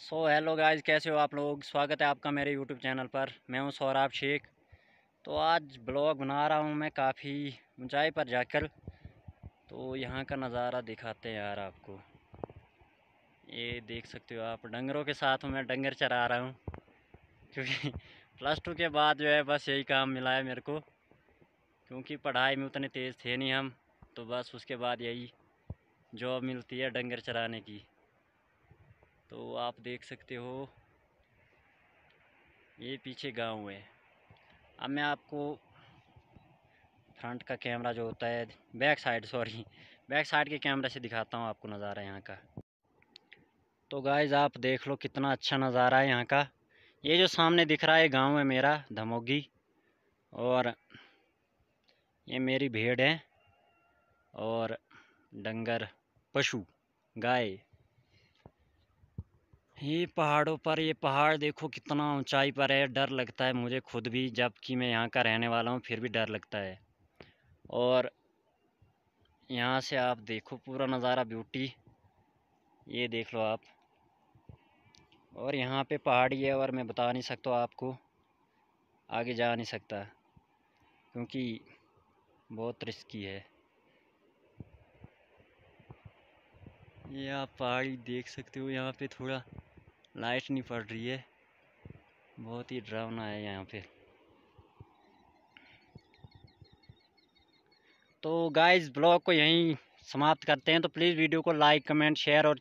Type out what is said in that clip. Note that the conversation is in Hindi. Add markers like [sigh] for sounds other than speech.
सो हेलो गाइस कैसे हो आप लोग स्वागत है आपका मेरे यूट्यूब चैनल पर मैं हूं सौराभ शेख तो आज ब्लॉग बना रहा हूं मैं काफ़ी ऊंचाई पर जाकर तो यहां का नज़ारा दिखाते हैं यार आपको ये देख सकते हो आप डंगरों के साथ मैं डंगर चरा रहा हूं [laughs] क्योंकि प्लस टू के बाद जो है बस यही काम मिला है मेरे को क्योंकि पढ़ाई में उतने तेज़ थे नहीं हम तो बस उसके बाद यही जॉब मिलती है डंगर चराने की तो आप देख सकते हो ये पीछे गांव है अब मैं आपको फ्रंट का कैमरा जो होता है back side sorry back side के कैमरे से दिखाता हूँ आपको नज़ारा यहाँ का तो गाइज आप देख लो कितना अच्छा नज़ारा है यहाँ का ये जो सामने दिख रहा है गांव है मेरा धमोगी और ये मेरी भेड़ है और डंगर पशु गाय ये पहाड़ों पर ये पहाड़ देखो कितना ऊंचाई पर है डर लगता है मुझे खुद भी जबकि मैं यहाँ का रहने वाला हूँ फिर भी डर लगता है और यहाँ से आप देखो पूरा नज़ारा ब्यूटी ये देख लो आप और यहाँ पे पहाड़ी है और मैं बता नहीं सकता आपको आगे जा नहीं सकता क्योंकि बहुत रिस्की है ये आप पहाड़ी देख सकते हो यहाँ पे थोड़ा लाइट नहीं पड़ रही है बहुत ही डरावना है यहाँ पे तो गाइस ब्लॉग को यहीं समाप्त करते हैं तो प्लीज़ वीडियो को लाइक कमेंट शेयर और